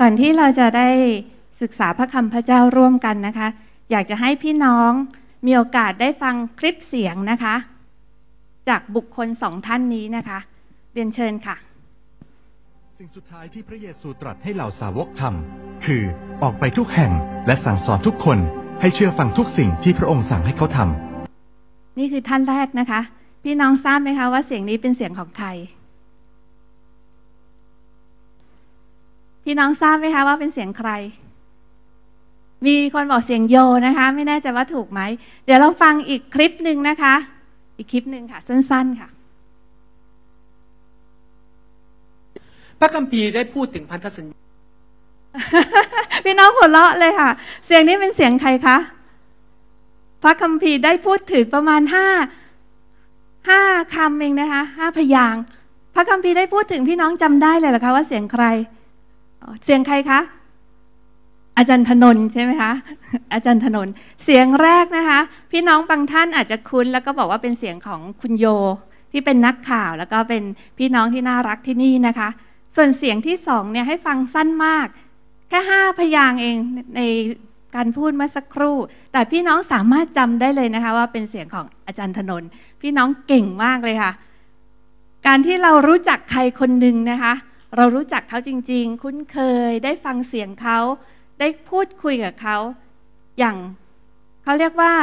ก่อนที่เราจะได้ศึกษาพระคำพระเจ้าร่วมกันนะคะ อยากจะให้พี่น้องมีโอกาสได้ฟังคลิปเสียงนะคะ จากบุคคลสองท่านนี้นะคะ เรียนเชิญค่ะ สิ่งสุดท้ายที่พระเยซูตรัสให้เหล่าสาวกทำคือออกไปทุกแห่งและสั่งสอนทุกคนให้เชื่อฟังทุกสิ่งที่พระองค์สั่งให้เขาทำนี่คือท่านแรกนะคะ พี่น้องทราบไหมคะว่าเสียงนี้เป็นเสียงของใครพี่น้องทราบไหมคะว่าเป็นเสียงใคร มีคนบอกเสียงโยนะคะ ไม่แน่ใจว่าถูกไหม เดี๋ยวเราฟังอีกคลิปหนึ่งนะคะ อีกคลิปหนึ่งค่ะ สั้นๆค่ะ พระคัมพีได้พูดถึงพันธสัญญาพี่น้องหัวเราะเลยค่ะ เสียงนี้เป็นเสียงใครคะพระคัมภีร์ได้พูดถึงประมาณห้าห้าคำเองนะคะห้าพยางพระคัมภีร์ได้พูดถึงพี่น้องจำได้เลยเหรอคะว่าเสียงใครเสียงใครคะอาจารย์ถนนใช่ไหมคะ อาจารย์ถนนเสียงแรกนะคะ พี่น้องบางท่านอาจจะคุ้นแล้วก็บอกว่าเป็นเสียงของคุณโย ที่เป็นนักข่าว แล้วก็เป็นพี่น้องที่น่ารักที่นี่นะคะ ส่วนเสียงที่สองเนี่ยให้ฟังสั้นมาก แค่ห้าพยางเองในการพูดเมื่อสักครู่ แต่พี่น้องสามารถจำได้เลยนะคะ ว่าเป็นเสียงของอาจารย์ถนนพี่น้องเก่งมากเลยค่ะ การที่เรารู้จักใครคนหนึ่งนะคะเรารู้จักเขาจริงๆ คุ้นเคยได้ฟังเสียงเขาได้พูดคุยกับเขา อย่างเขาเรียกว่า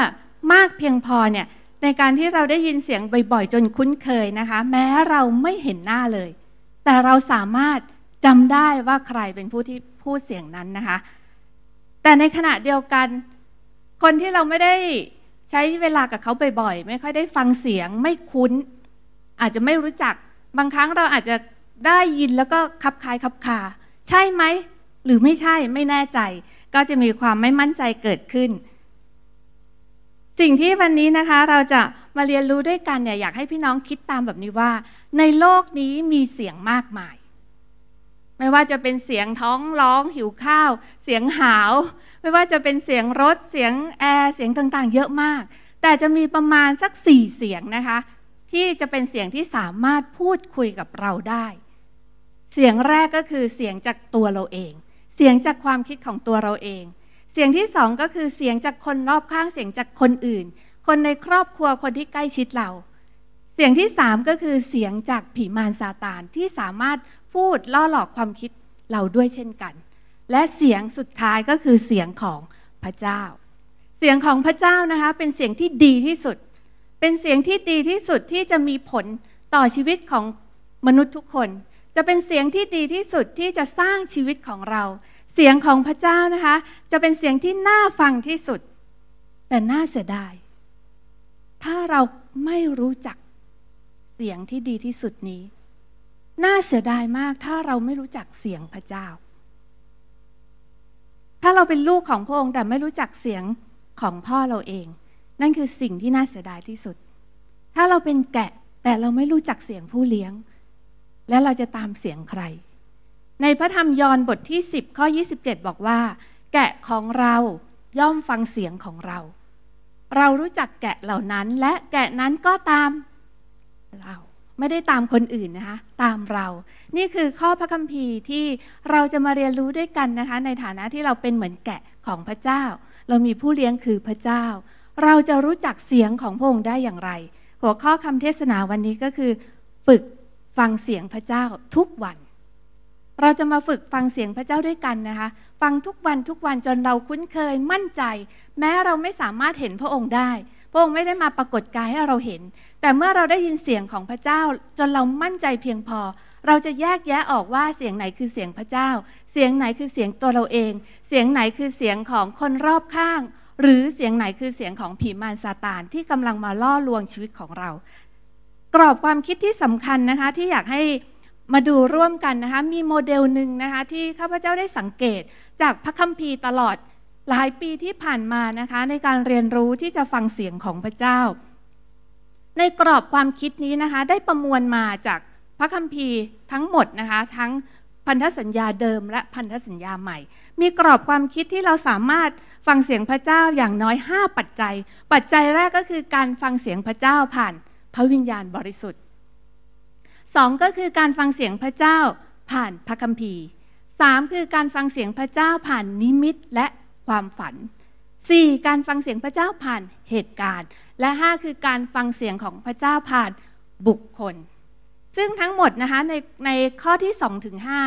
มากเพียงพอเนี่ยในการที่เราได้ยินเสียงบ่อยๆจนคุ้นเคยนะคะ แม้เราไม่เห็นหน้าเลย แต่เราสามารถจำได้ว่าใครเป็นผู้ที่พูดเสียงนั้นนะคะ แต่ในขณะเดียวกัน คนที่เราไม่ได้ใช้เวลากับเขาบ่อยๆไม่ค่อยได้ฟังเสียงไม่คุ้น อาจจะไม่รู้จักบางครั้งเราอาจจะได้ยินแล้วก็คับคายคับคา ใช่ไหม หรือไม่ใช่ ไม่แน่ใจ ก็จะมีความไม่มั่นใจเกิดขึ้น สิ่งที่วันนี้นะคะ เราจะมาเรียนรู้ด้วยกันเนี่ย อยากให้พี่น้องคิดตามแบบนี้ว่า ในโลกนี้มีเสียงมากมาย ไม่ว่าจะเป็นเสียงท้องร้อง หิวข้าว เสียงหาว ไม่ว่าจะเป็นเสียงรถ เสียงแอร์ เสียงต่างๆ เยอะมาก แต่จะมีประมาณสักสี่เสียงนะคะ ที่จะเป็นเสียงที่สามารถพูดคุยกับเราได้เสียงแรกก็คือเสียงจากตัวเราเอง เสียงจากความคิดของตัวเราเอง เสียงที่สองก็คือเสียงจากคนรอบข้างเสียงจากคนอื่น คนในครอบครัวคนที่ใกล้ชิดเรา เสียงที่สามก็คือเสียงจากผีมารซาตานที่สามารถพูดล่อหลอกความคิดเราด้วยเช่นกัน และเสียงสุดท้ายก็คือเสียงของพระเจ้า เสียงของพระเจ้านะคะเป็นเสียงที่ดีที่สุด เป็นเสียงที่ดีที่สุดที่จะมีผลต่อชีวิตของมนุษย์ทุกคนจะเป็นเสียงที่ดีที่สุดที่จะสร้างชีวิตของเรา เสียงของพระเจ้านะคะ จะเป็นเสียงที่น่าฟังที่สุด แต่น่าเสียดาย ถ้าเราไม่รู้จักเสียงที่ดีที่สุดนี้ น่าเสียดายมากถ้าเราไม่รู้จักเสียงพระเจ้า ถ้าเราเป็นลูกของพระองค์แต่ไม่รู้จักเสียงของพ่อเราเอง นั่นคือสิ่งที่น่าเสียดายที่สุด ถ้าเราเป็นแกะแต่เราไม่รู้จักเสียงผู้เลี้ยงและเราจะตามเสียงใคร ในพระธรรมยอห์นบทที่ 10 ข้อ 27 บอกว่า แกะของเราย่อมฟังเสียงของเรา เรารู้จักแกะเหล่านั้นและแกะนั้นก็ตามเราไม่ได้ตามคนอื่นนะคะตามเรา นี่คือข้อพระคัมภีร์ที่เราจะมาเรียนรู้ด้วยกันนะคะในฐานะที่เราเป็นเหมือนแกะของพระเจ้า เรามีผู้เลี้ยงคือพระเจ้า เราจะรู้จักเสียงของพระองค์ได้อย่างไร หัวข้อคำเทศนาวันนี้ก็คือฝึกฟังเสียงพระเจ้าทุกวัน เราจะมาฝึกฟังเสียงพระเจ้าด้วยกันนะคะ ฟังทุกวันทุกวันจนเราคุ้นเคยมั่นใจ แม้เราไม่สามารถเห็นพระองค์ได้พระองค์ไม่ได้มาปรากฏกายให้เราเห็น แต่เมื่อเราได้ยินเสียงของพระเจ้าจนเรามั่นใจเพียงพอ เราจะแยกแยะออกว่าเสียงไหนคือเสียงพระเจ้า เสียงไหนคือเสียงตัวเราเอง เสียงไหนคือเสียงของคนรอบข้าง หรือเสียงไหนคือเสียงของผีมารซาตาน ที่กำลังมาล่อลวงชีวิตของเรากรอบความคิดที่สำคัญนะคะที่อยากให้มาดูร่วมกันนะคะมีโมเดลหนึ่งนะคะที่ข้าพเจ้าได้สังเกตจากพระคัมภีร์ตลอดหลายปีที่ผ่านมานะคะในการเรียนรู้ที่จะฟังเสียงของพระเจ้า ในกรอบความคิดนี้นะคะได้ประมวลมาจากพระคัมภีร์ทั้งหมดนะคะทั้งพันธสัญญาเดิมและพันธสัญญาใหม่ มีกรอบความคิดที่เราสามารถฟังเสียงพระเจ้าอย่างน้อย 5 ปัจจัย ปัจจัยแรกก็คือการฟังเสียงพระเจ้าผ่านพระวิญญาณบริสุทธิ์สองก็คือการฟังเสียงพระเจ้าผ่านพระคัมภีร์สามคือการฟังเสียงพระเจ้าผ่านนิมิตและความฝันสี่การฟังเสียงพระเจ้าผ่านเหตุการณ์ และห้าคือการฟังเสียงของพระเจ้าผ่านบุคคล ซึ่งทั้งหมดนะคะในในข้อที่สองถึงห้า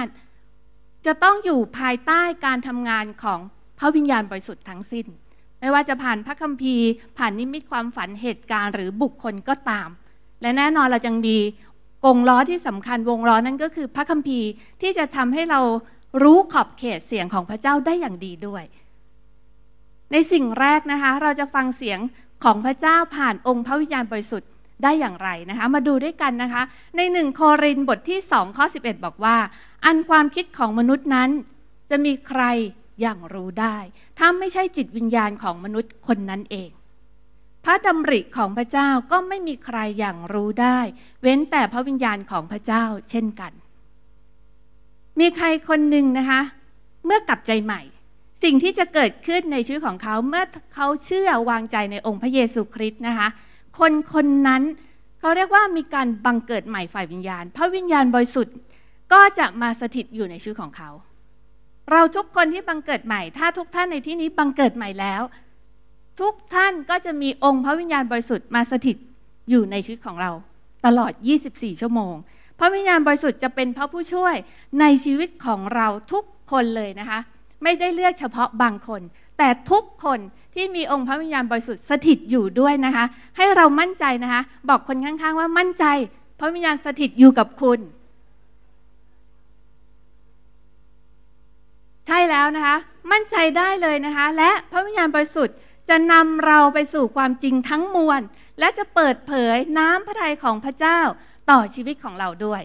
จะต้องอยู่ภายใต้การทำงานของพระวิญญาณบริสุทธิ์ทั้งสิ้นไม่ว่าจะผ่านพระคัมภีร์ผ่านนิมิตความฝันเหตุการณ์หรือบุคคลก็ตาม และแน่นอนเราจังมีกงล้อที่สำคัญวงล้อนั่นก็คือ พระคัมภีร์ที่จะทำให้เรารู้ขอบเขตเสียงของพระเจ้าได้อย่างดีด้วย ในสิ่งแรกนะคะเราจะฟังเสียงของพระเจ้าผ่านองค์พระวิญญาณบริสุทธิ์ ได้อย่างไรนะคะมาดูด้วยกันนะคะในหนึ่งโครินบทที่2ข้อ 11 บอกว่า อันความคิดของมนุษย์นั้น จะมีใครอย่างรู้ได้ถ้าไม่ใช่จิตวิญญาณของมนุษย์คนนั้นเอง พระดำริของพระเจ้าก็ไม่มีใครอย่างรู้ได้ เว้นแต่พระวิญญาณของพระเจ้า เช่นกัน มีใครคนหนึ่งนะคะเมื่อกลับใจใหม่ สิ่งที่จะเกิดขึ้นในชีวิตของเขาเมื่อเขาเชื่อวางใจในองค์พระเยซูคริสต์นะคะคนคนนั้นเขาเรียกว่ามีการบังเกิดใหม่ฝ่ายวิญญาณ พระวิญญาณบริสุทธิ์ก็จะมาสถิตอยู่ในชีวิตของเขาเราทุกคนที่บังเกิดใหม่ ถ้าทุกท่านในที่นี้บังเกิดใหม่แล้ว ทุกท่านก็จะมีองค์พระวิญญาณบริสุทธิ์มาสถิตอยู่ในชีวิตของเรา ตลอด 24 ชั่วโมง พระวิญญาณบริสุทธิ์จะเป็นพระผู้ช่วยในชีวิตของเราทุกคนเลยนะคะไม่ได้เลือกเฉพาะบางคน แต่ทุกคนที่มีองค์พระวิญญาณบริสุทธิ์สถิตอยู่ด้วยนะคะให้เรามั่นใจนะคะบอกคนข้าง ๆ ว่ามั่นใจพระวิญญาณสถิตอยู่กับคุณใช่แล้วนะคะ มั่นใจได้เลยนะคะ และพระวิญญาณบริสุทธิ์จะนำเราไปสู่ความจริงทั้งมวล และจะเปิดเผยน้ำพระทัยของพระเจ้าต่อชีวิตของเราด้วย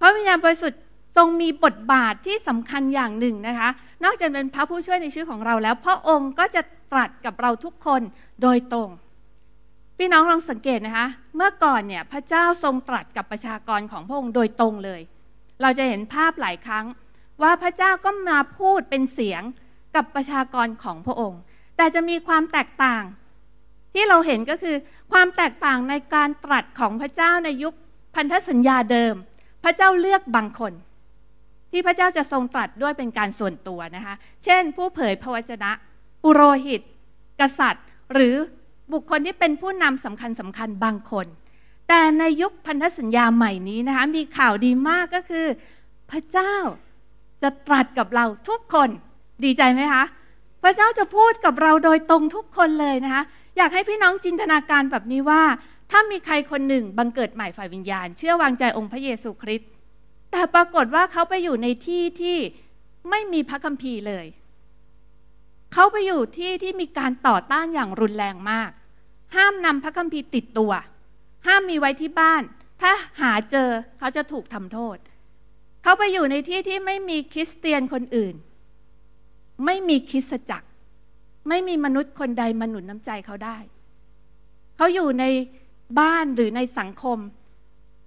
พระวิญญาณบริสุทธิ์ทรงมีบทบาทที่สำคัญอย่างหนึ่งนะคะ นอกจากเป็นพระผู้ช่วยในชื่อของเราแล้วพระองค์ก็จะตรัสกับเราทุกคนโดยตรง พี่น้องลองสังเกตนะคะ เมื่อก่อนเนี่ยพระเจ้าทรงตรัสกับประชากรของพระองค์โดยตรงเลย เราจะเห็นภาพหลายครั้งว่าพระเจ้าก็มาพูดเป็นเสียงกับประชากรของพระองค์ แต่จะมีความแตกต่าง ที่เราเห็นก็คือ ความแตกต่างในการตรัสของพระเจ้าในยุคพันธสัญญาเดิม พระเจ้าเลือกบางคน ที่พระเจ้าจะทรงตรัสด้วยเป็นการส่วนตัวนะคะ เช่นผู้เผยพระวจนะ ปุโรหิต กษัตริย์ หรือบุคคลที่เป็นผู้นำสำคัญสำคัญบางคน แต่ในยุคพันธสัญญาใหม่นี้นะคะมีข่าวดีมากก็คือพระเจ้าจะตรัสกับเราทุกคนดีใจไหมคะพระเจ้าจะพูดกับเราโดยตรงทุกคนเลยนะคะอยากให้พี่น้องจินตนาการแบบนี้ว่า ถ้ามีใครคนหนึ่งบังเกิดใหม่ฝ่ายวิญญาณ เชื่อวางใจองค์พระเยซูคริสต์แต่ปรากฏว่าเขาไปอยู่ในที่ที่ไม่มีพระคัมภีร์เลยเขาไปอยู่ที่ที่มีการต่อต้านอย่างรุนแรงมาก ห้ามนำพระคัมภีร์ติดตัว ห้ามมีไว้ที่บ้าน ถ้าหาเจอเขาจะถูกทำโทษเขาไปอยู่ในที่ที่ไม่มีคริสเตียนคนอื่น ไม่มีคริสตจักร ไม่มีมนุษย์คนใดมาหนุนน้ำใจเขาได้ เขาอยู่ในบ้านหรือในสังคม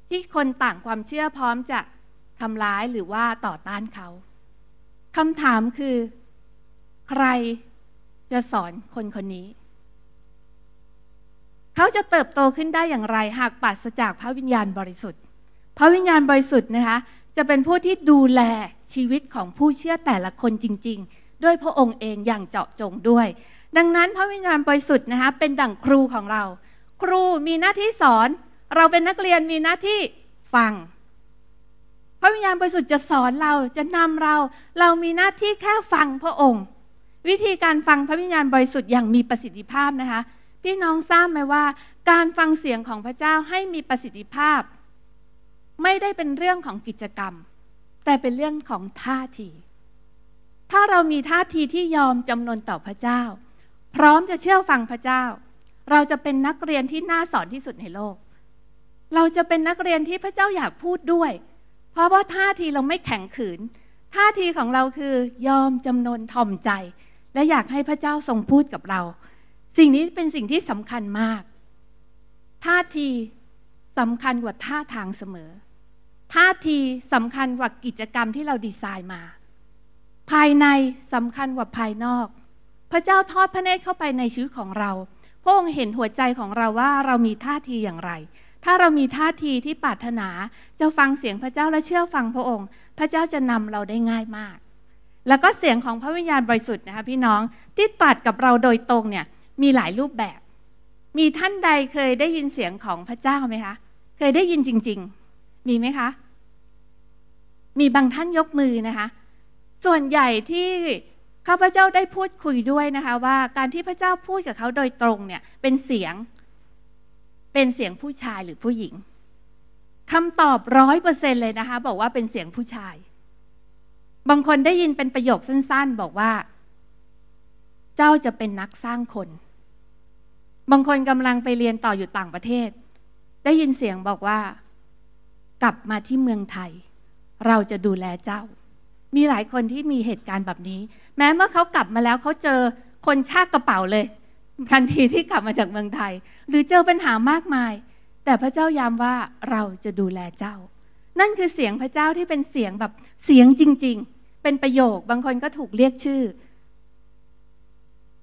ที่คนต่างความเชื่อพร้อมจะทำร้ายหรือว่าต่อต้านเขา คำถามคือ ใครจะสอนคนคนนี้ เขาจะเติบโตขึ้นได้อย่างไร หากปราศจากพระวิญญาณบริสุทธิ์ พระวิญญาณบริสุทธิ์นะคะจะเป็นผู้ที่ดูแลชีวิตของผู้เชื่อแต่ละคนจริงๆ ด้วยพระองค์เองอย่างเจาะจงด้วย ดังนั้นพระวิญญาณบริสุทธิ์นะคะเป็นดั่งครูของเรา ครูมีหน้าที่สอน เราเป็นนักเรียนมีหน้าที่ฟัง พระวิญญาณบริสุทธิ์จะสอนเราจะนำเราเรามีหน้าที่แค่ฟังพระองค์ วิธีการฟังพระวิญญาณบริสุทธิ์อย่างมีประสิทธิภาพนะคะ พี่น้องทราบไหมว่า การฟังเสียงของพระเจ้าให้มีประสิทธิภาพไม่ได้เป็นเรื่องของกิจกรรม แต่เป็นเรื่องของท่าที ถ้าเรามีท่าทีที่ยอมจำนนต่อพระเจ้า พร้อมจะเชื่อฟังพระเจ้า เราจะเป็นนักเรียนที่น่าสอนที่สุดในโลก เราจะเป็นนักเรียนที่พระเจ้าอยากพูดด้วย เพราะว่าท่าทีเราไม่แข็งขืน ท่าทีของเราคือยอมจำนนท่อมใจ และอยากให้พระเจ้าทรงพูดกับเรา สิ่งนี้เป็นสิ่งที่สำคัญมาก ท่าทีสำคัญกว่าท่าทางเสมอท่าทีสำคัญกว่ากิจกรรมที่เราดีไซน์มา ภายในสำคัญกว่าภายนอก พระเจ้าทอดพระเนตรเข้าไปในชีวิตของเราพระองค์เห็นหัวใจของเราว่าเรามีท่าทีอย่างไร ถ้าเรามีท่าทีที่ปรารถนาจะฟังเสียงพระเจ้าและเชื่อฟังพระองค์ พระเจ้าจะนำเราได้ง่ายมาก แล้วก็เสียงของพระวิญญาณบริสุทธิ์นะคะพี่น้องที่ตรัสกับเราโดยตรงเนี่ยมีหลายรูปแบบ มีท่านใดเคยได้ยินเสียงของพระเจ้าไหมคะเคยได้ยินจริง ๆมีไหมคะ มีบางท่านยกมือนะคะ ส่วนใหญ่ที่ข้าพเจ้าได้พูดคุยด้วยนะคะ ว่าการที่พระเจ้าพูดกับเขาโดยตรงเนี่ย เป็นเสียง เป็นเสียงผู้ชายหรือผู้หญิงคำตอบร้อยเปอร์เซ็นเลยนะคะบอกว่าเป็นเสียงผู้ชาย บางคนได้ยินเป็นประโยคสั้นๆบอกว่า เจ้าจะเป็นนักสร้างคน บางคนกำลังไปเรียนต่ออยู่ต่างประเทศ ได้ยินเสียงบอกว่ากลับมาที่เมืองไทย เราจะดูแลเจ้า มีหลายคนที่มีเหตุการณ์แบบนี้ แม้เมื่อเขากลับมาแล้วเขาเจอคนชากกระเป๋าเลยทันทีที่กลับมาจากเมืองไทย หรือเจอปัญหามากมาย แต่พระเจ้าย้ำว่าเราจะดูแลเจ้า นั่นคือเสียงพระเจ้าที่เป็นเสียงแบบเสียงจริง ๆ เป็นประโยคบางคนก็ถูกเรียกชื่อ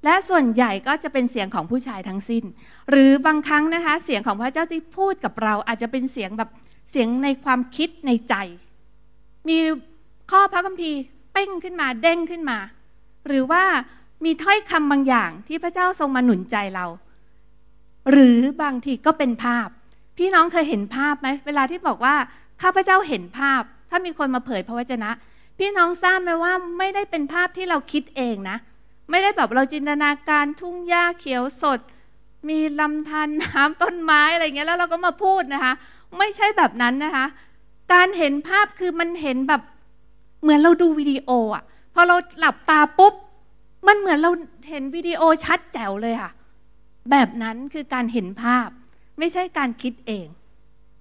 และส่วนใหญ่ก็จะเป็นเสียงของผู้ชายทั้งสิ้น หรือบางครั้งนะคะ เสียงของพระเจ้าที่พูดกับเราอาจจะเป็นเสียงแบบเสียงในความคิดในใจ มีข้อพระคัมภีร์เป้งขึ้นมาเด้งขึ้นมา หรือว่ามีถ้อยคำบางอย่างที่พระเจ้าทรงมาหนุนใจเรา หรือบางทีก็เป็นภาพ พี่น้องเคยเห็นภาพไหมเวลาที่บอกว่าข้าพเจ้าเห็นภาพ ถ้ามีคนมาเผยพระวจนะ พี่น้องทราบไหมว่าไม่ได้เป็นภาพที่เราคิดเองนะไม่ได้แบบเราจินตนาการทุ่งหญ้าเขียวสด มีลำธารน้ำต้นไม้อะไรเงี้ยแล้วเราก็มาพูดนะคะไม่ใช่แบบนั้นนะคะ การเห็นภาพคือมันเห็นแบบ เหมือนเราดูวิดีโออะพอเราหลับตาปุ๊บ มันเหมือนเราเห็นวิดีโอชัดแจ๋วเลยค่ะ แบบนั้นคือการเห็นภาพ ไม่ใช่การคิดเอง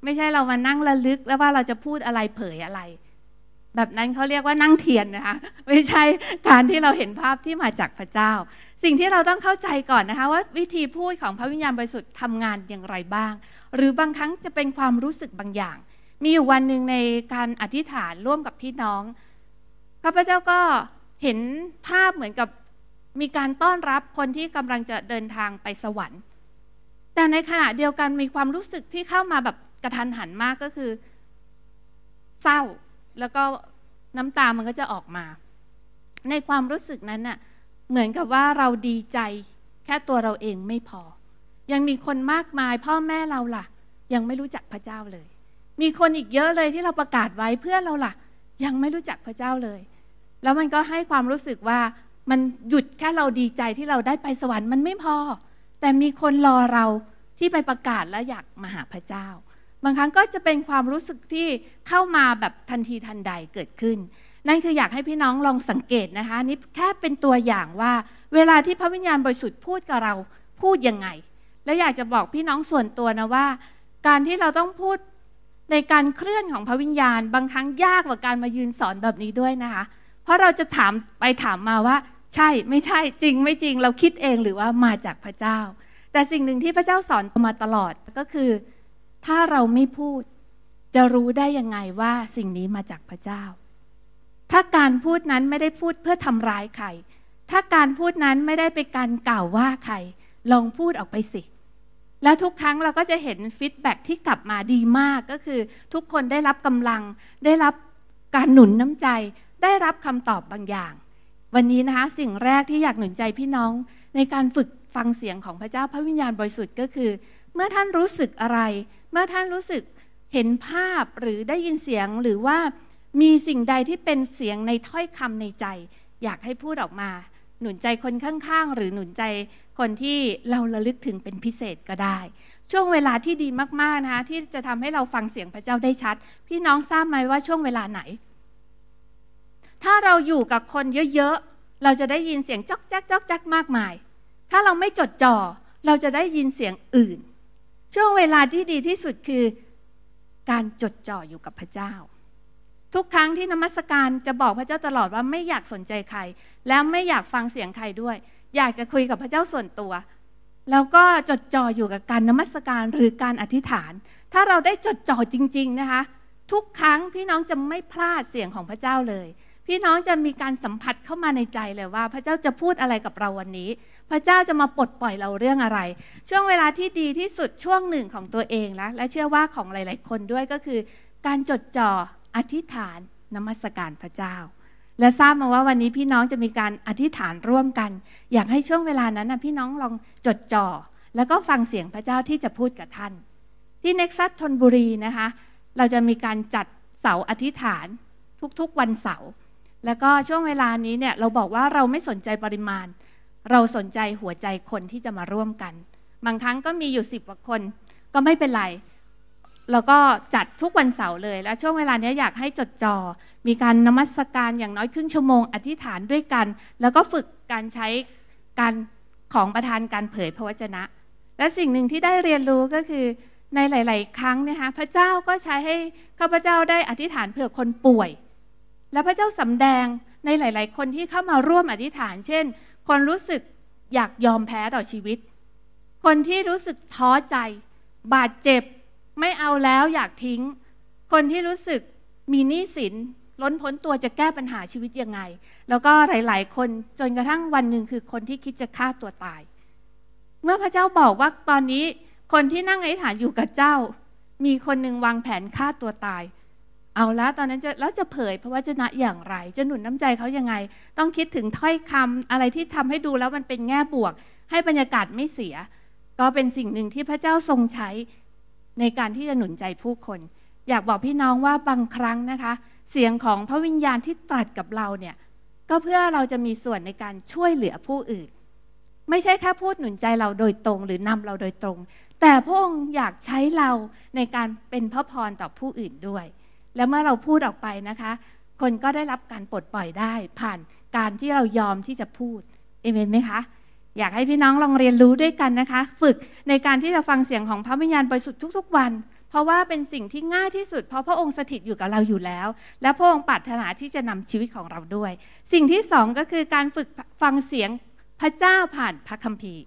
ไม่ใช่เรามานั่งระลึก แล้วว่าเราจะพูดอะไรเผยอะไร แบบนั้นเขาเรียกว่านั่งเทียนนะคะ ไม่ใช่การที่เราเห็นภาพที่มาจากพระเจ้าสิ่งที่เราต้องเข้าใจก่อนนะคะว่าวิธีพูดของพระวิญญาณบริสุทธิ์ทำงานอย่างไรบ้าง หรือบางครั้งจะเป็นความรู้สึกบางอย่าง มีอยู่วันหนึ่งในการอธิษฐานร่วมกับพี่น้องข้าพเจ้าก็เห็นภาพเหมือนกับมีการต้อนรับคนที่กำลังจะเดินทางไปสวรรค์แต่ในขณะเดียวกันมีความรู้สึกที่เข้ามาแบบกระทันหันมากก็คือเศร้าแล้วก็น้ำตามันก็จะออกมา ในความรู้สึกนั้นน่ะเหมือนกับว่าเราดีใจแค่ตัวเราเองไม่พอ ยังมีคนมากมายพ่อแม่เราล่ะ ยังไม่รู้จักพระเจ้าเลย มีคนอีกเยอะเลยที่เราประกาศไว้เพื่อเราล่ะ ยังไม่รู้จักพระเจ้าเลย แล้วมันก็ให้ความรู้สึกว่ามันหยุดแค่เราดีใจที่เราได้ไปสวรรค์มันไม่พอ แต่มีคนรอเราที่ไปประกาศและอยากมาหาพระเจ้า บางครั้งก็จะเป็นความรู้สึกที่เข้ามาแบบทันทีทันใดเกิดขึ้นนั่นคืออยากให้พี่น้องลองสังเกตนะคะ นี่แค่เป็นตัวอย่างว่า เวลาที่พระวิญญาณบริสุทธิ์พูดกับเราพูดยังไง และอยากจะบอกพี่น้องส่วนตัวนะว่า การที่เราต้องพูดในการเคลื่อนของพระวิญญาณบางครั้งยากกว่าการมายืนสอนแบบนี้ด้วยนะคะเพราะเราจะถามไปถามมาว่า ใช่ไม่ใช่จริงไม่จริงเราคิดเองหรือว่ามาจากพระเจ้า แต่สิ่งหนึ่งที่พระเจ้าสอนมาตลอด ก็คือ ถ้าเราไม่พูด จะรู้ได้ยังไงว่าสิ่งนี้มาจากพระเจ้าถ้าการพูดนั้นไม่ได้พูดเพื่อทำร้ายใคร ถ้าการพูดนั้นไม่ได้เป็นการกล่าวว่าใคร ลองพูดออกไปสิ แล้วทุกครั้งเราก็จะเห็นฟีดแบ็ที่กลับมาดีมากก็คือ ทุกคนได้รับกำลัง ได้รับการหนุนน้ำใจ ได้รับคำตอบบางอย่าง วันนี้นะคะ สิ่งแรกที่อยากหนุนใจพี่น้อง ในการฝึกฟังเสียงของพระเจ้าพระวิญญาณบริสุทธิ์ก็คือ เมื่อท่านรู้สึกอะไร เมื่อท่านรู้สึกเห็นภาพหรือได้ยินเสียงหรือว่ามีสิ่งใดที่เป็นเสียงในถ้อยคำในใจ อยากให้พูดออกมา หนุนใจคนข้างๆหรือหนุนใจคนที่เราระลึกถึงเป็นพิเศษก็ได้ ช่วงเวลาที่ดีมากๆนะคะที่จะทำให้เราฟังเสียงพระเจ้าได้ชัด พี่น้องทราบไหมว่า ช่วงเวลาไหน ถ้าเราอยู่กับคนเยอะๆเราจะได้ยินเสียงจอกแจ๊กจอกแจ๊กมากมาย ถ้าเราไม่จดจ่อเราจะได้ยินเสียงอื่น ช่วงเวลาที่ดีที่สุดคือการจดจ่ออยู่กับพระเจ้าทุกครั้งที่นมัสการจะบอกพระเจ้าตลอดว่าไม่อยากสนใจใคร แล้วไม่อยากฟังเสียงใครด้วย อยากจะคุยกับพระเจ้าส่วนตัว แล้วก็จดจ่ออยู่กับการนมัสการหรือการอธิษฐาน ถ้าเราได้จดจ่อจริง ๆนะคะ ทุกครั้งพี่น้องจะไม่พลาดเสียงของพระเจ้าเลย พี่น้องจะมีการสัมผัสเข้ามาในใจเลยว่า พระเจ้าจะพูดอะไรกับเราวันนี้ พระเจ้าจะมาปลดปล่อยเราเรื่องอะไร ช่วงเวลาที่ดีที่สุดช่วงหนึ่งของตัวเองและและเชื่อว่าของหลาย ๆ คนด้วยก็คือ การจดจ่ออธิษฐานนมัสการพระเจ้า และทราบมาว่าวันนี้พี่น้องจะมีการอธิษฐานร่วมกัน อยากให้ช่วงเวลานั้นนะพี่น้องลองจดจ่อแล้วก็ฟังเสียงพระเจ้าที่จะพูดกับท่าน ที่เน็กซัสทนบุรีนะคะ เราจะมีการจัดเสาอธิษฐานทุกๆวันเสาร์แล้วก็ช่วงเวลานี้เนี่ยเราบอกว่าเราไม่สนใจปริมาณ เราสนใจหัวใจคนที่จะมาร่วมกัน บางครั้งก็มีอยู่สิบกว่าคนก็ไม่เป็นไรแล้วก็จัดทุกวันเสาร์เลย และช่วงเวลานี้อยากให้จดจอ่อมีการนมัสการอย่างน้อยครึ่งชั่วโมงอธิษฐานด้วยกัน แล้วก็ฝึกการใช้การของประธานการเผยพระวจนะ และสิ่งหนึ่งที่ได้เรียนรู้ก็คือในหลาย ๆ ครั้งนะคะพระเจ้าก็ใช้ให้ข้าพเจ้าได้อธิษฐานเผื่อคนป่วย และพระเจ้าสำแดงในหลาย ๆ คนที่เข้ามาร่วมอธิษฐาน เช่น คนรู้สึกอยากยอมแพ้ต่อชีวิต คนที่รู้สึกท้อใจบาดเจ็บไม่เอาแล้วอยากทิ้ง คนที่รู้สึกมีหนี้สิน ล้นพ้นตัวจะแก้ปัญหาชีวิตยังไง แล้วก็หลาย ๆ คนจนกระทั่งวันหนึ่งคือคนที่คิดจะฆ่าตัวตาย เมื่อพระเจ้าบอกว่าตอนนี้คนที่นั่งไอ้ฐานอยู่กับเจ้า มีคนหนึ่งวางแผนฆ่าตัวตาย เอาละตอนนั้นจะแล้วจะเผยพระวจนะอย่างไร จะหนุนน้ำใจเขายังไง ต้องคิดถึงถ้อยคำอะไรที่ทำให้ดูแล้วมันเป็นแง่บวก ให้บรรยากาศไม่เสีย ก็เป็นสิ่งหนึ่งที่พระเจ้าทรงใช้ในการที่จะหนุนใจผู้คน อยากบอกพี่น้องว่าบางครั้งนะคะ เสียงของพระวิญญาณที่ตรัสกับเราเนี่ย ก็เพื่อเราจะมีส่วนในการช่วยเหลือผู้อื่น ไม่ใช่แค่พูดหนุนใจเราโดยตรงหรือนำเราโดยตรง แต่พระองค์อยากใช้เราในการเป็นพระพรต่อผู้อื่นด้วย แล้วเมื่อเราพูดออกไปนะคะ คนก็ได้รับการปลดปล่อยได้ผ่านการที่เรายอมที่จะพูดเอเมนไหมคะอยากให้พี่น้องลองเรียนรู้ด้วยกันนะคะ ฝึกในการที่จะฟังเสียงของพระวิญญาณบริสุทธิ์ทุกๆวัน เพราะว่าเป็นสิ่งที่ง่ายที่สุด เพราะพระองค์สถิตอยู่กับเราอยู่แล้ว และพระองค์ปรารถนาที่จะนำชีวิตของเราด้วย สิ่งที่สองก็คือการฝึกฟังเสียงพระเจ้าผ่านพระคัมภีร์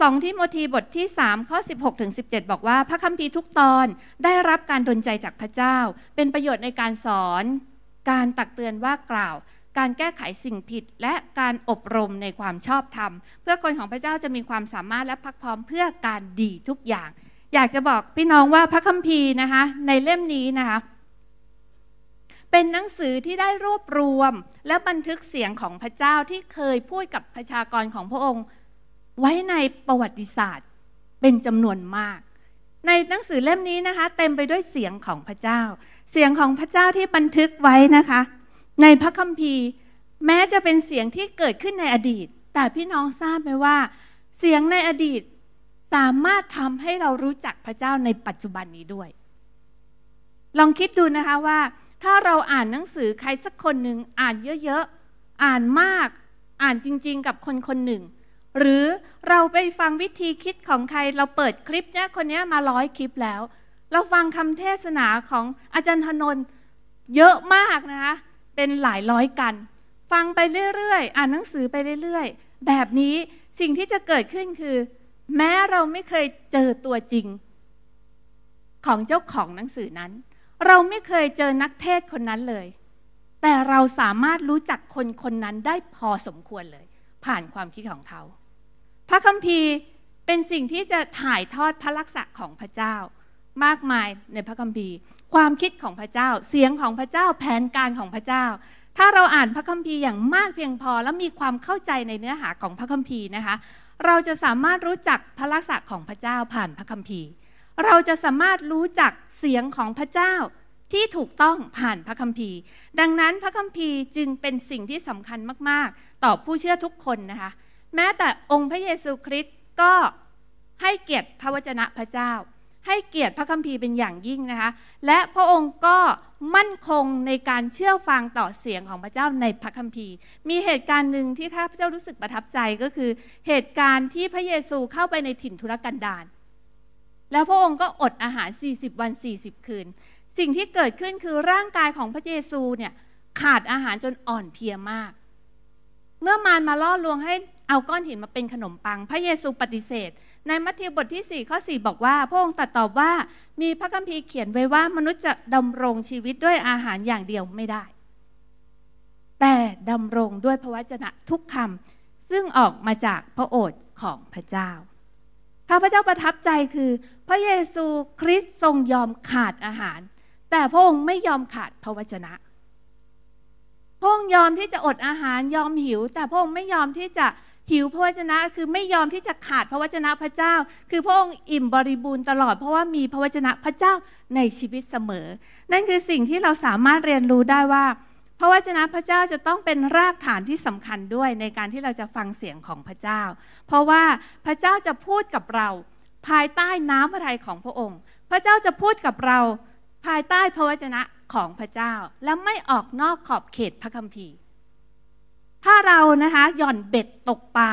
สองที่โมธีบทที่3ข้อ16ถึง็ดบอกว่าพระคัมภีร์ทุกตอนได้รับการดลใจจากพระเจ้า เป็นประโยชน์ในการสอนการตักเตือนว่ากล่าวการแก้ไขสิ่งผิดและการอบรมในความชอบธรรม เพื่อคนของพระเจ้าจะมีความสามารถและพักพร้อมเพื่อการดีทุกอย่าง อยากจะบอกพี่น้องว่าพระคัมภีร์นะคะ ในเล่มนี้นะคะ เป็นหนังสือที่ได้รวบรวมและบันทึกเสียงของพระเจ้าที่เคยพูดกับประชากรของพระองค์ ไว้ในประวัติศาสตร์ เป็นจำนวนมาก ในหนังสือเล่มนี้นะคะ เต็มไปด้วยเสียงของพระเจ้า เสียงของพระเจ้าที่บันทึกไว้นะคะในพระคัมภีร์แม้จะเป็นเสียงที่เกิดขึ้นในอดีต แต่พี่น้องทราบไหมว่า เสียงในอดีตสามารถทำให้เรารู้จักพระเจ้าในปัจจุบันนี้ด้วย ลองคิดดูนะคะว่า ถ้าเราอ่านหนังสือใครสักคนหนึ่งอ่านเยอะๆอ่านมากอ่านจริง ๆ กับคนคนหนึ่ง หรือเราไปฟังวิธีคิดของใครเราเปิดคลิปเนี้ยคนเนี้มาร้อยคลิปแล้ว เราฟังคำเทศนาของอาจารย์ธนนเยอะมากนะคะเป็นหลายร้อยกันฟังไปเรื่อยๆอ่านหนังสือไปเรื่อยๆ แบบนี้สิ่งที่จะเกิดขึ้นคือ แม้เราไม่เคยเจอตัวจริง ของเจ้าของหนังสือนั้น เราไม่เคยเจอนักเทศคนนั้นเลย แต่เราสามารถรู้จักคนคนนั้นได้พอสมควรเลย ผ่านความคิดของเขา พระคัมภีร์เป็นสิ่งที่จะถ่ายทอดพระลักษณะของพระเจ้า มากมายในพระคัมภีร์ความคิดของพระเจ้าเสียงของพระเจ้าแผนการของพระเจ้า ถ้าเราอ่านพระคัมภีร์อย่างมากเพียงพอและมีความเข้าใจในเนื้อหาของพระคัมภีร์นะคะเราจะสามารถรู้จักพระลักษณะของพระเจ้าผ่านพระคัมภีร์ เราจะสามารถรู้จักเสียงของพระเจ้าที่ถูกต้องผ่านพระคัมภีร์ ดังนั้นพระคัมภีร์จึงเป็นสิ่งที่สำคัญมาก ๆ ต่อผู้เชื่อทุกคนนะคะแม้แต่องค์พระเยซูคริสต์ก็ให้เกียรติพระวจนะพระเจ้าให้เกียรติพระคัมภีร์เป็นอย่างยิ่งนะคะ และพระองค์ก็มั่นคงในการเชื่อฟังต่อเสียงของพระเจ้าในพระคัมภีร์ มีเหตุการณ์หนึ่งที่ข้าพเจ้ารู้สึกประทับใจก็คือเหตุการณ์ที่พระเยซูเข้าไปในถิ่นทุรกันดาร แล้วพระองค์ก็อดอาหาร 40 วัน 40 คืน สิ่งที่เกิดขึ้นคือร่างกายของพระเยซูเนี่ยขาดอาหารจนอ่อนเพลียมาก เมื่อมารมาล่อลวงให้เอาก้อนหินมาเป็นขนมปัง พระเยซูปฏิเสธในมัทธิวบทที่4ข้อ4บอกว่าพระองค์ตรัสตอบว่ามีพระคัมภีร์เขียนไว้ว่ามนุษย์จะดำรงชีวิตด้วยอาหารอย่างเดียวไม่ได้ แต่ดำรงด้วยพระวจนะทุกคำซึ่งออกมาจากพระโอษฐ์ของพระเจ้าข้าพเจ้าประทับใจคือ พระเยซูคริสต์ทรงยอมขาดอาหาร แต่พระองค์ไม่ยอมขาดพระวจนะพระองค์ยอมที่จะอดอาหารยอมหิว แต่พระองค์ไม่ยอมที่จะหิวพระวจนะคือไม่ยอมที่จะขาดพระวจนะพระเจ้า คือพระองค์อิ่มบริบูรณ์ตลอดเพราะว่ามีพระวจนะพระเจ้าในชีวิตเสมอ นั่นคือสิ่งที่เราสามารถเรียนรู้ได้ว่า พระวจนะพระเจ้าจะต้องเป็นรากฐานที่สำคัญด้วยในการที่เราจะฟังเสียงของพระเจ้า เพราะว่าพระเจ้าจะพูดกับเรา ภายใต้น้ำพระทัยของพระองค์ พระเจ้าจะพูดกับเรา ภายใต้พระวจนะของพระเจ้า และไม่ออกนอกขอบเขตพระคัมภีร์ถ้าเรานะคะหย่อนเบ็ดตกปลา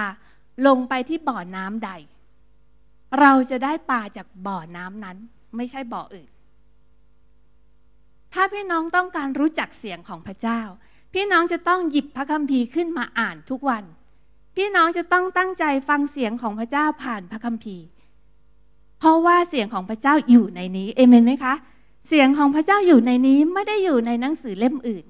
ลงไปที่บ่อน้ำใด เราจะได้ปลาจากบ่อน้ำนั้น ไม่ใช่บ่ออื่น ถ้าพี่น้องต้องการรู้จักเสียงของพระเจ้า พี่น้องจะต้องหยิบพระคัมภีร์ขึ้นมาอ่านทุกวัน พี่น้องจะต้องตั้งใจฟังเสียงของพระเจ้าผ่านพระคัมภีร์ เพราะว่าเสียงของพระเจ้าอยู่ในนี้เอเมนไหมคะเสียงของพระเจ้าอยู่ในนี้ไม่ได้อยู่ในหนังสือเล่มอื่น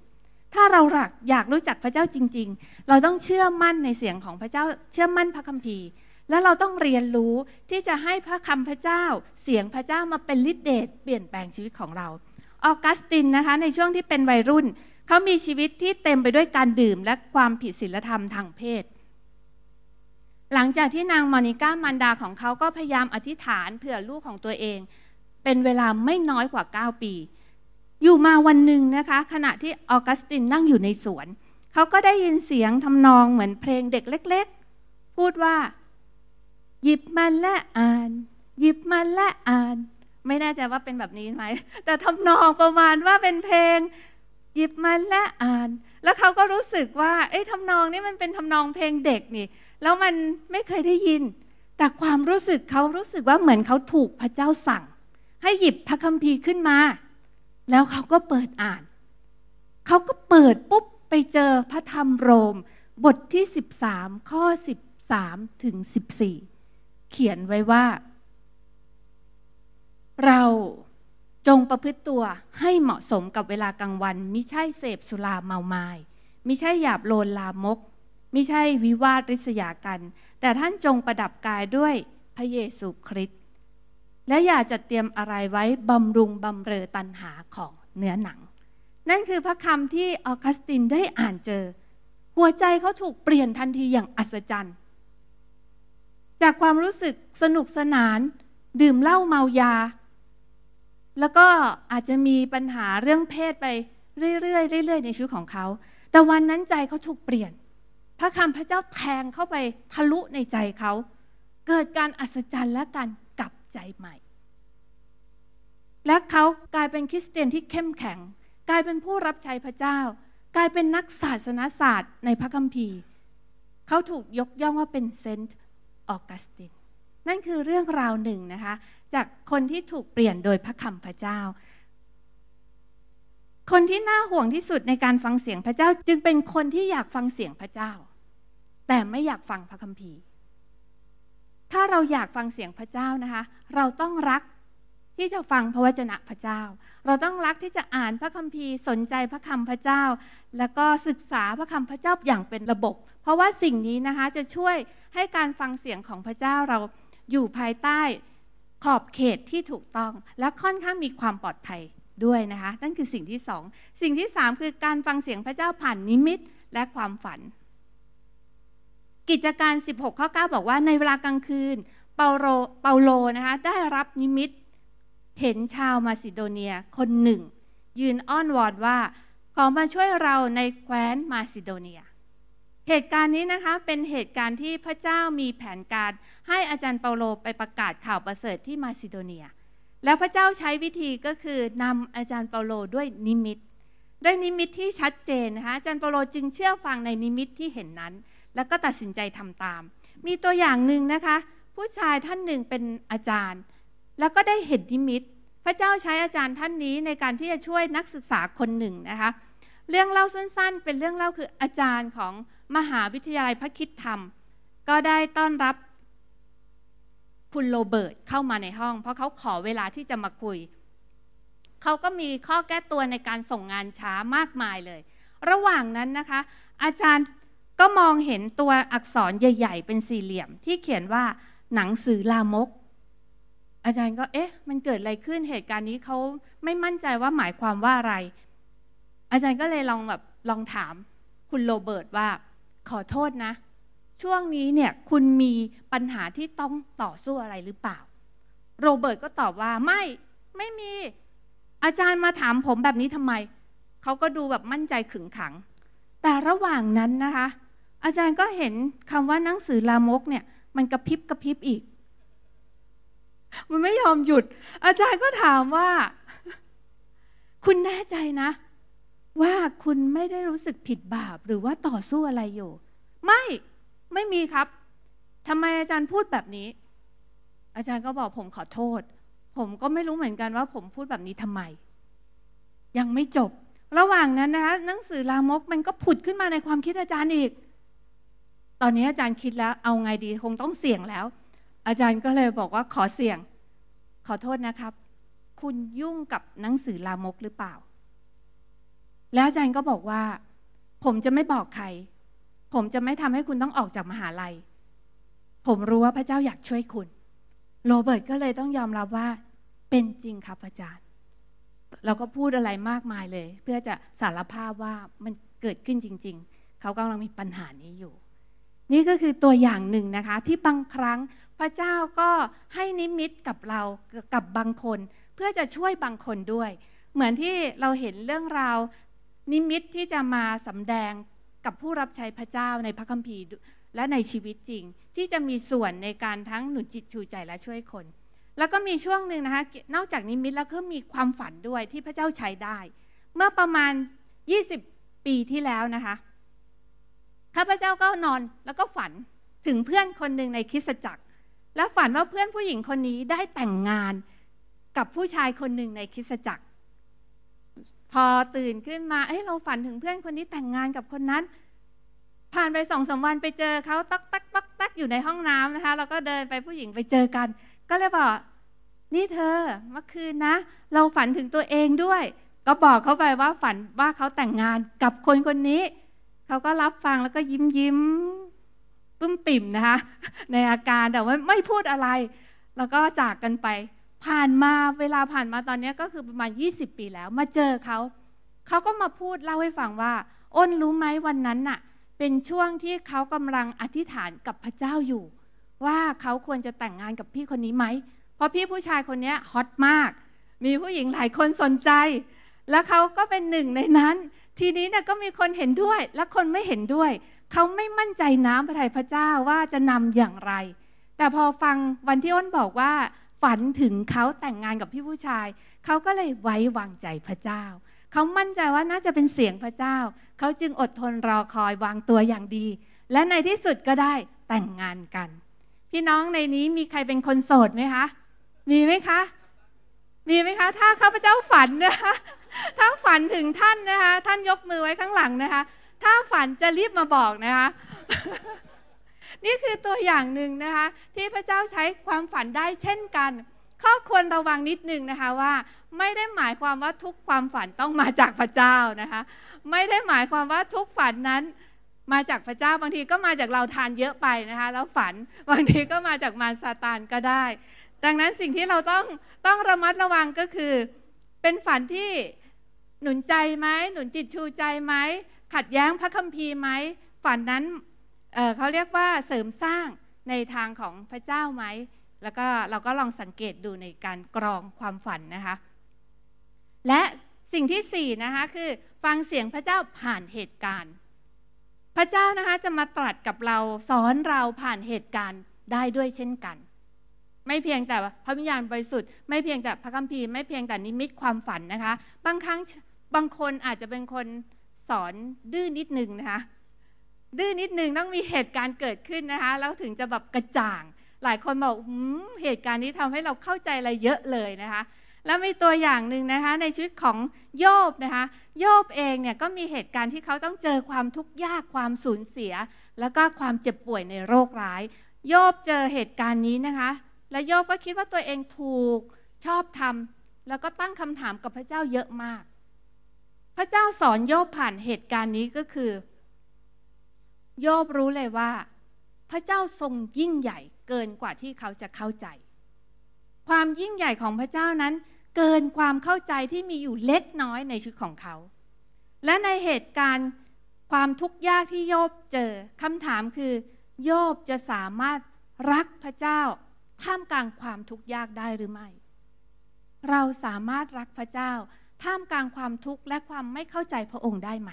ถ้าเราหลักอยากรู้จักพระเจ้าจริงๆ เราต้องเชื่อมั่นในเสียงของพระเจ้า เชื่อมั่นพระคัมภีร์ แล้วเราต้องเรียนรู้ที่จะให้พระคำพระเจ้าเสียงพระเจ้ามาเป็นฤทธิเดชเปลี่ยนแปลงชีวิตของเรา ออกัสตินนะคะในช่วงที่เป็นวัยรุ่น เขามีชีวิตที่เต็มไปด้วยการดื่มและความผิดศีลธรรมทางเพศ หลังจากที่นางมอนิก้ามันดาของเขาก็พยายามอธิษฐานเผื่อลูกของตัวเอง เป็นเวลาไม่น้อยกว่า 9 ปีอยู่มาวันหนึ่งนะคะ ขณะที่ออกัสตินนั่งอยู่ในสวนเขาก็ได้ยินเสียงทำนองเหมือนเพลงเด็กเล็ก ๆ พูดว่า หยิบมันและอ่าน หยิบมันและอ่าน ไม่แน่ใจว่าเป็นแบบนี้ไหมแต่ทำนองประมาณว่าเป็นเพลง หยิบมันและอ่าน แล้วเขาก็รู้สึกว่า เอ๊ะทำนองนี้มันเป็นทำนองเพลงเด็กนี่ แล้วมันไม่เคยได้ยิน แต่ความรู้สึกเขารู้สึกว่าเหมือนเขาถูกพระเจ้าสั่ง ให้หยิบพระคัมภีร์ขึ้นมาแล้วเขาก็เปิดอ่าน เขาก็เปิดปุ๊บไปเจอพระธรรมโรม บทที่ 13 ข้อ 13 ถึง 14 เขียนไว้ว่า เราจงประพฤติตัวให้เหมาะสมกับเวลากลางวันมิใช่เสพสุราเมามายมิใช่หยาบโลนลามกมิใช่วิวาทริษยากัน แต่ท่านจงประดับกายด้วยพระเยซูคริสตและอย่าจัดเตรียมอะไรไว้ บำรุงบำเรอตันหาของเนื้อหนัง นั่นคือพระคำที่ออกัสตินได้อ่านเจอ หัวใจเขาถูกเปลี่ยนทันทีอย่างอัศจรรย์ จากความรู้สึกสนุกสนาน ดื่มเหล้าเมายา แล้วก็อาจจะมีปัญหาเรื่องเพศไปเรื่อยๆเรื่อยๆในชีวิตของเขา แต่วันนั้นใจเขาถูกเปลี่ยน พระคำพระเจ้าแทงเข้าไปทะลุในใจเขา เกิดการอัศจรรย์และการใจใหม่ และเขากลายเป็นคริสเตียนที่เข้มแข็ง กลายเป็นผู้รับใช้พระเจ้า กลายเป็นนักศาสนาศาสตร์ในพระคัมภีร์ เขาถูกยกย่องว่าเป็นเซนต์ออกัสติน นั่นคือเรื่องราวหนึ่งนะคะ จากคนที่ถูกเปลี่ยนโดยพระคำพระเจ้า คนที่น่าห่วงที่สุดในการฟังเสียงพระเจ้า จึงเป็นคนที่อยากฟังเสียงพระเจ้า แต่ไม่อยากฟังพระคัมภีร์ถ้าเราอยากฟังเสียงพระเจ้านะคะเราต้องรักที่จะฟังพระวจนะพระเจ้า เราต้องรักที่จะอ่านพระคัมภีร์สนใจพระคำพระเจ้า แล้วก็ศึกษาพระคำพระเจ้าอย่างเป็นระบบ เพราะว่าสิ่งนี้นะคะจะช่วยให้การฟังเสียงของพระเจ้าเราอยู่ภายใต้ขอบเขตที่ถูกต้องและค่อนข้างมีความปลอดภัยด้วยนะคะนั่นคือสิ่งที่สอง สิ่งที่สามคือการฟังเสียงพระเจ้าผ่านนิมิตและความฝันกิจการ 16ข้อ9บอกว่าในเวลากลางคืนเปาโลเปาโลนะคะได้รับนิมิตเห็นชาวมาซิโดเนียคนหนึ่ง ยืนอ้อนวอนว่าขอมาช่วยเราในแคว้นมาซิโดเนีย เหตุการณ์นี้นะคะเป็นเหตุการณ์ที่พระเจ้ามีแผนการ ให้อาจารย์เปาโลไปประกาศข่าวประเสริฐที่มาซิโดเนีย แล้วพระเจ้าใช้วิธีก็คือนำอาจารย์เปาโลด้วยนิมิตด้วยนิมิตที่ชัดเจนนะคะอาจารย์เปาโลจึงเชื่อฟังในนิมิตที่เห็นนั้นแล้วก็ตัดสินใจทำตาม มีตัวอย่างหนึ่งนะคะ ผู้ชายท่านหนึ่งเป็นอาจารย์ แล้วก็ได้เห็นนิมิต พระเจ้าใช้อาจารย์ท่านนี้ในการที่จะช่วยนักศึกษาคนหนึ่งนะคะ เรื่องเล่าสั้นๆ เป็นเรื่องเล่าคือ อาจารย์ของมหาวิทยาลัยพระคิดธรรม ก็ได้ต้อนรับ คุณโรเบิร์ตเข้ามาในห้อง เพราะเขาขอเวลาที่จะมาคุย เขาก็มีข้อแก้ตัวในการส่งงานช้ามากมายเลย ระหว่างนั้นนะคะ อาจารย์ก็มองเห็นตัวอักษรใหญ่ ๆ เป็นสี่เหลี่ยมที่เขียนว่า หนังสือลามก อาจารย์ก็ เอ๊ะ มันเกิดอะไรขึ้นเหตุการณ์นี้เขาไม่มั่นใจว่าหมายความว่าอะไร อาจารย์ก็เลยลองแบบลองถาม คุณโรเบิร์ตว่า ขอโทษนะ ช่วงนี้เนี่ยคุณมีปัญหาที่ต้องต่อสู้อะไรหรือเปล่า โรเบิร์ตก็ตอบว่าไม่ไม่มี อาจารย์มาถามผมแบบนี้ทำไม เขาก็ดูแบบมั่นใจขึงขัง แต่ระหว่างนั้นนะคะอาจารย์ก็เห็นคำว่าหนังสือลามกเนี่ย มันกระพริบกระพริบอีก มันไม่ยอมหยุด อาจารย์ก็ถามว่า คุณแน่ใจนะ ว่าคุณไม่ได้รู้สึกผิดบาปหรือว่าต่อสู้อะไรอยู่ ไม่ไม่มีครับทำไมอาจารย์พูดแบบนี้ อาจารย์ก็บอกผมขอโทษ ผมก็ไม่รู้เหมือนกันว่าผมพูดแบบนี้ทำไม ยังไม่จบ ระหว่างนั้นนะคะหนังสือลามกมันก็ผุดขึ้นมาในความคิดอาจารย์อีกตอนนี้อาจารย์คิดแล้วเอาไงดีคงต้องเสี่ยงแล้ว อาจารย์ก็เลยบอกว่าขอเสี่ยงขอโทษนะครับ คุณยุ่งกับหนังสือลามกหรือเปล่า แล้วอาจารย์ก็บอกว่า ผมจะไม่บอกใคร ผมจะไม่ทำให้คุณต้องออกจากมหาลัย ผมรู้ว่าพระเจ้าอยากช่วยคุณโรเบิร์ตก็เลยต้องยอมรับว่าเป็นจริงครับอาจารย์ เราก็พูดอะไรมากมายเลย เพื่อจะสารภาพว่ามันเกิดขึ้นจริง ๆเขากำลังมีปัญหานี้อยู่นี่ก็คือตัวอย่างหนึ่งนะคะ ที่บางครั้งพระเจ้าก็ให้นิมิตกับเรากับบางคน เพื่อจะช่วยบางคนด้วย เหมือนที่เราเห็นเรื่องราวนิมิตที่จะมาสำแดงกับผู้รับใช้พระเจ้าในพระคัมภีร์ และในชีวิตจริง ที่จะมีส่วนในการทั้งหนุนจิตชูใจและช่วยคน แล้วก็มีช่วงหนึ่งนะคะนอกจากนิมิตแล้วก็มีความฝันด้วยที่พระเจ้าใช้ได้ เมื่อประมาณ 20 ปีที่แล้วนะคะข้าพเจ้าก็นอนแล้วก็ฝันถึงเพื่อนคนหนึ่งในคริสตจักร และฝันว่าเพื่อนผู้หญิงคนนี้ได้แต่งงานกับผู้ชายคนหนึ่งในคริสตจักร พอตื่นขึ้นมาเอ้ยเราฝันถึงเพื่อนคนนี้แต่งงานกับคนนั้น ผ่านไปสองสามวันไปเจอเขาตักตักตักตักอยู่ในห้องน้ำนะคะเราก็เดินไปผู้หญิงไปเจอกัน ก็เลยบอก นี่เธอเมื่อคืนนะ เราฝันถึงตัวเองด้วย ก็บอกเขาไปว่าฝันว่าเขาแต่งงานกับคนคนนี้เขาก็รับฟังแล้วก็ยิ้มยิ้มปึ้มปิ่มนะคะในอาการแต่ว่าไม่พูดอะไร แล้วก็จากกันไป ผ่านมาเวลาผ่านมาตอนนี้ก็คือประมาณ 20 ปีแล้วมาเจอเขา เขาก็มาพูดเล่าให้ฟังว่า อ้นรู้ไหมวันนั้นน่ะ เป็นช่วงที่เขากำลังอธิษฐานกับพระเจ้าอยู่ ว่าเขาควรจะแต่งงานกับพี่คนนี้ไหม เพราะพี่ผู้ชายคนนี้ฮอตมาก มีผู้หญิงหลายคนสนใจ แล้วเขาก็เป็นหนึ่งในนั้นทีนี้นะก็มีคนเห็นด้วยและคนไม่เห็นด้วยเขาไม่มั่นใจน้ำพระทัยพระเจ้าว่าจะนำอย่างไร แต่พอฟังวันที่อ้นบอกว่า ฝันถึงเขาแต่งงานกับพี่ผู้ชาย เขาก็เลยไว้วางใจพระเจ้า เขามั่นใจว่าน่าจะเป็นเสียงพระเจ้า เขาจึงอดทนรอคอยวางตัวอย่างดี และในที่สุดก็ได้แต่งงานกัน พี่น้องในนี้มีใครเป็นคนโสดไหมคะ มีไหมคะ มีไหมคะ ถ้าข้าพเจ้าฝันนะคะถ้าฝันถึงท่านนะคะท่านยกมือไว้ข้างหลังนะคะถ้าฝันจะรีบมาบอกนะคะนี่คือตัวอย่างหนึ่งนะคะที่พระเจ้าใช้ความฝันได้เช่นกัน ข้อควรระวังนิดนึงนะคะว่าไม่ได้หมายความว่าทุกความฝันต้องมาจากพระเจ้านะคะ ไม่ได้หมายความว่าทุกฝันนั้น มาจากพระเจ้าบางทีก็มาจากเราทานเยอะไปนะคะแล้วฝันบางทีก็มาจากมารซาตานก็ได้ ดังนั้นสิ่งที่เราต้องต้องระมัดระวังก็คือเป็นฝันที่หนุนใจไหมหนุนจิตชูใจไหมขัดแย้งพระคัมภีร์ไหมฝันนั้นเเขาเรียกว่าเสริมสร้างในทางของพระเจ้าไหมแล้วก็เราก็ลองสังเกตดูในการกรองความฝันนะคะและสิ่งที่สี่นะคะคือฟังเสียงพระเจ้าผ่านเหตุการณ์ พระเจ้านะคะจะมาตรัสกับเราสอนเราผ่านเหตุการณ์ได้ด้วยเช่นกัน ไม่เพียงแต่พระวิญญาณบริสุทธิ์ไม่เพียงแต่พระคัมภีร์ไม่เพียงแต่นิมิตความฝันนะคะบางครั้งบางคนอาจจะเป็นคนสอนดื้อนิดนึงนะคะดื้อนิดนึงต้องมีเหตุการณ์เกิดขึ้นนะคะแล้วถึงจะแบบกระจ่าง หลายคนบอกเหตุการณ์นี้ทำให้เราเข้าใจอะไรเยอะเลยนะคะ แล้วมีตัวอย่างหนึ่งนะคะในชีวิตของโยบนะคะ โยบเองเนี่ยก็มีเหตุการณ์ที่เขาต้องเจอความทุกข์ยาก ความสูญเสีย แล้วก็ความเจ็บป่วยในโรคร้าย โยบเจอเหตุการณ์นี้นะคะ และโยบก็คิดว่าตัวเองถูกชอบทำแล้วก็ตั้งคำถามกับพระเจ้าเยอะมากพระเจ้าสอนโยบผ่านเหตุการณ์นี้ก็คือ โยบรู้เลยว่า พระเจ้าทรงยิ่งใหญ่เกินกว่าที่เขาจะเข้าใจ ความยิ่งใหญ่ของพระเจ้านั้น เกินความเข้าใจที่มีอยู่เล็กน้อยในชีวิตของเขา และในเหตุการณ์ความทุกข์ยากที่โยบเจอคำถามคือ โยบจะสามารถรักพระเจ้าท่ามกลางความทุกข์ยากได้หรือไม่ เราสามารถรักพระเจ้าท่ามกลางความทุกข์และความไม่เข้าใจพระองค์ได้ไหม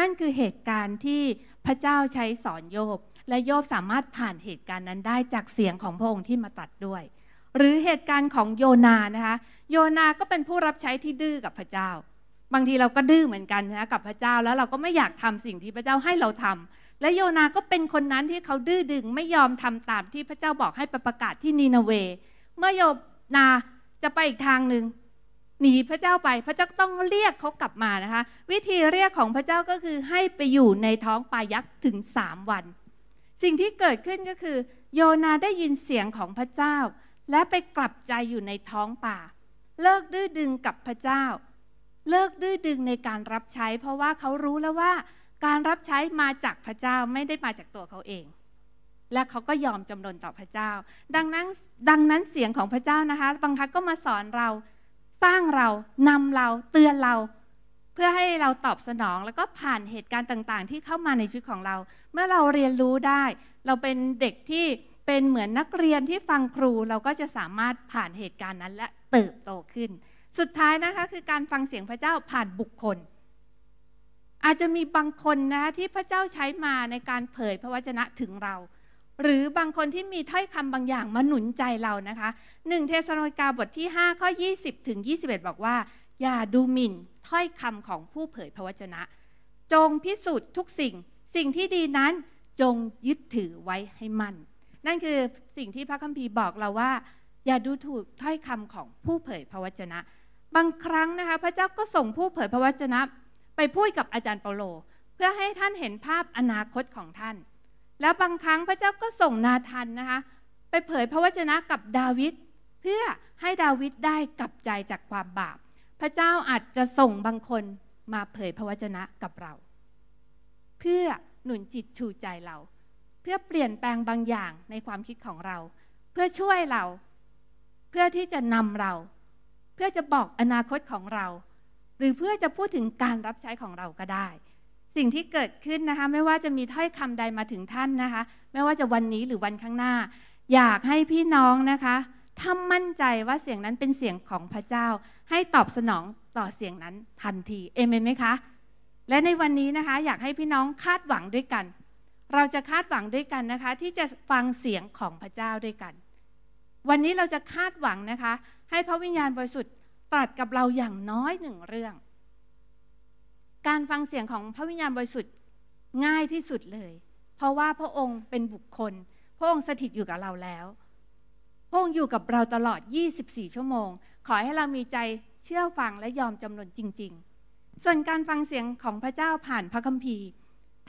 นั่นคือเหตุการณ์ที่พระเจ้าใช้สอนโยบและโยบสามารถผ่านเหตุการณ์นั้นได้จากเสียงของพระองค์ที่มาตัดด้วย หรือเหตุการณ์ของโยนานะคะ โยนาก็เป็นผู้รับใช้ที่ดื้อกับพระเจ้า บางทีเราก็ดื้อเหมือนกันนะกับพระเจ้าแล้วเราก็ไม่อยากทำสิ่งที่พระเจ้าให้เราทำ และโยนาก็เป็นคนนั้นที่เขาดื้อดึง ไม่ยอมทำตามที่พระเจ้าบอกให้รปประกาศที่นีนาเวเมื่อโยนาจะไปอีกทางหนึ่งหนีพระเจ้าไปพระเจ้าต้องเรียกเขากลับมานะคะ วิธีเรียกของพระเจ้าก็คือให้ไปอยู่ในท้องปลายักษ์ถึงสามวัน สิ่งที่เกิดขึ้นก็คือโยนาได้ยินเสียงของพระเจ้า และไปกลับใจอยู่ในท้องป่า เลิกดื้อดึงกับพระเจ้า เลิกดื้อดึงในการรับใช้ เพราะว่าเขารู้แล้วว่า การรับใช้มาจากพระเจ้าไม่ได้มาจากตัวเขาเอง และเขาก็ยอมจำนนต่อพระเจ้าดังนั้นดังนั้นเสียงของพระเจ้านะคะบางครั้งก็มาสอนเราสร้างเรา นำเรา เตือนเรา เพื่อให้เราตอบสนองแล้วก็ผ่านเหตุการณ์ต่างๆ ที่เข้ามาในชีวิตของเรา เมื่อเราเรียนรู้ได้ เราเป็นเด็กที่เป็นเหมือนนักเรียนที่ฟังครู เราก็จะสามารถผ่านเหตุการณ์นั้นและเติบโตขึ้น สุดท้ายนะคะคือการฟังเสียงพระเจ้าผ่านบุคคล อาจจะมีบางคนนะที่พระเจ้าใช้มาในการเผยพระวจนะถึงเราหรือบางคนที่มีถ้อยคำบางอย่างมาหนุนใจเรานะคะ1เทสโลกาบทที่5ข้อ20ถึง21 บอกว่า อย่าดูหมิ่นถ้อยคำของผู้เผยพระวจนะ จงพิสูจน์ทุกสิ่ง สิ่งที่ดีนั้นจงยึดถือไว้ให้มั่น นั่นคือสิ่งที่พระคัมภีร์บอกเราว่า อย่าดูถูกถ้อยคำของผู้เผยพระวจนะ บางครั้งนะคะพระเจ้าก็ส่งผู้เผยพระวจนะ ไปพูดกับอาจารย์เปาโล เพื่อให้ท่านเห็นภาพอนาคตของท่านแล้วบางครั้งพระเจ้าก็ส่งนาธานนะคะ ไปเผยพระวจนะกับดาวิดเพื่อให้ดาวิดได้กลับใจจากความบาป พระเจ้าอาจจะส่งบางคนมาเผยพระวจนะกับเรา เพื่อหนุนจิตชูใจเรา เพื่อเปลี่ยนแปลงบางอย่างในความคิดของเรา เพื่อช่วยเราเพื่อที่จะนำเรา เพื่อจะบอกอนาคตของเรา หรือเพื่อจะพูดถึงการรับใช้ของเราก็ได้สิ่งที่เกิดขึ้นนะคะไม่ว่าจะมีถ้อยคำใดมาถึงท่านนะคะ ไม่ว่าจะวันนี้หรือวันข้างหน้า อยากให้พี่น้องนะคะถ้ามั่นใจว่าเสียงนั้นเป็นเสียงของพระเจ้า ให้ตอบสนองต่อเสียงนั้นทันทีเอเมนไหมคะและในวันนี้นะคะอยากให้พี่น้องคาดหวังด้วยกัน เราจะคาดหวังด้วยกันนะคะ ที่จะฟังเสียงของพระเจ้าด้วยกัน วันนี้เราจะคาดหวังนะคะ ให้พระวิญญาณบริสุทธิ์ตรัสกับเราอย่างน้อยหนึ่งเรื่องการฟังเสียงของพระวิญญาณบริสุทธิ์ง่ายที่สุดเลย เพราะว่าพระองค์เป็นบุคคล พระองค์สถิตอยู่กับเราแล้ว พระองค์อยู่กับเราตลอด 24 ชั่วโมง ขอให้เรามีใจเชื่อฟังและยอมจำนนจริง ๆ ส่วนการฟังเสียงของพระเจ้าผ่านพระคัมภีร์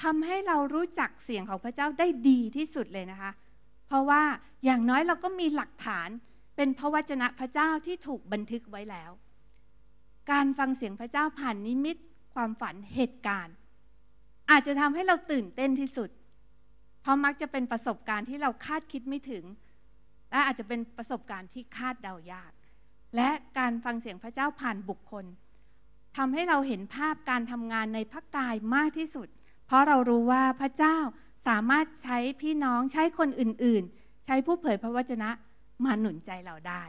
ทำให้เรารู้จักเสียงของพระเจ้าได้ดีที่สุดเลยนะคะ เพราะว่าอย่างน้อยเราก็มีหลักฐานเป็นพระวจนะพระเจ้าที่ถูกบันทึกไว้แล้ว การฟังเสียงพระเจ้าผ่านนิมิตความฝันเหตุการณ์ อาจจะทำให้เราตื่นเต้นที่สุด เพราะมักจะเป็นประสบการณ์ที่เราคาดคิดไม่ถึง และอาจจะเป็นประสบการณ์ที่คาดเดายาก และการฟังเสียงพระเจ้าผ่านบุคคลทำให้เราเห็นภาพการทำงานในพระกายมากที่สุด เพราะเรารู้ว่าพระเจ้าสามารถใช้พี่น้องใช้คนอื่น ๆ ใช้ผู้เผยพระวจนะมาหนุนใจเราได้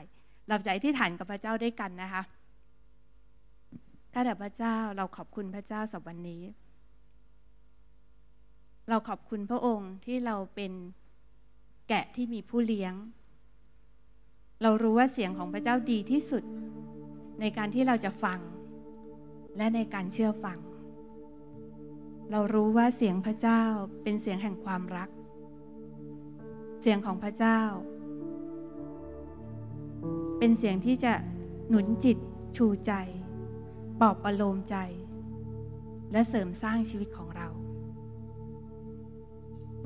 เราใจที่ฐานกับพระเจ้าด้วยกันนะคะ้าแต่พระเจ้าเราขอบคุณพระเจ้าสำหรับวันนี้ เราขอบคุณพระองค์ที่เราเป็นแกะที่มีผู้เลี้ยง เรารู้ว่าเสียงของพระเจ้าดีที่สุดในการที่เราจะฟังและในการเชื่อฟัง เรารู้ว่าเสียงพระเจ้าเป็นเสียงแห่งความรัก เสียงของพระเจ้า เป็นเสียงที่จะหนุนจิตชูใจปลอบประโลมใจ และเสริมสร้างชีวิตของเรา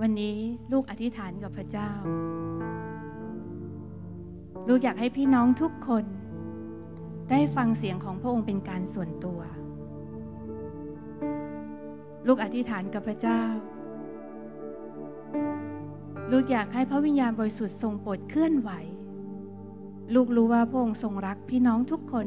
วันนี้ลูกอธิษฐานกับพระเจ้า ลูกอยากให้พี่น้องทุกคน ได้ฟังเสียงของพระองค์เป็นการส่วนตัว ลูกอธิษฐานกับพระเจ้า ลูกอยากให้พระวิญญาณบริสุทธิ์ทรงโปรดเคลื่อนไหว ลูกรู้ว่าพระองค์ทรงรักพี่น้องทุกคน